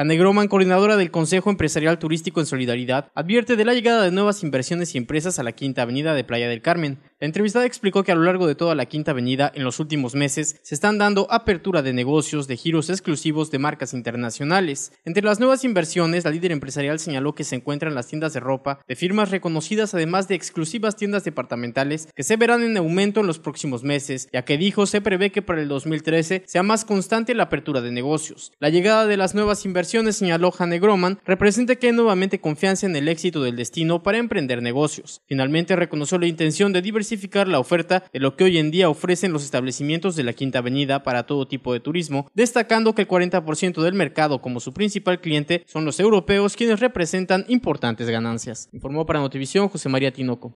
Anne Groman, coordinadora del Consejo Empresarial Turístico en Solidaridad, advierte de la llegada de nuevas inversiones y empresas a la Quinta Avenida de Playa del Carmen, la entrevistada explicó que a lo largo de toda la Quinta Avenida en los últimos meses se están dando apertura de negocios de giros exclusivos de marcas internacionales. Entre las nuevas inversiones, la líder empresarial señaló que se encuentran las tiendas de ropa de firmas reconocidas además de exclusivas tiendas departamentales que se verán en aumento en los próximos meses, ya que dijo se prevé que para el 2013 sea más constante la apertura de negocios. La llegada de las nuevas inversiones, señaló Hanne Groman, representa que hay nuevamente confianza en el éxito del destino para emprender negocios. Finalmente reconoció la intención de diversificar la oferta de lo que hoy en día ofrecen los establecimientos de la Quinta Avenida para todo tipo de turismo, destacando que el 40% del mercado como su principal cliente son los europeos quienes representan importantes ganancias. Informó para Notivisión José María Tinoco.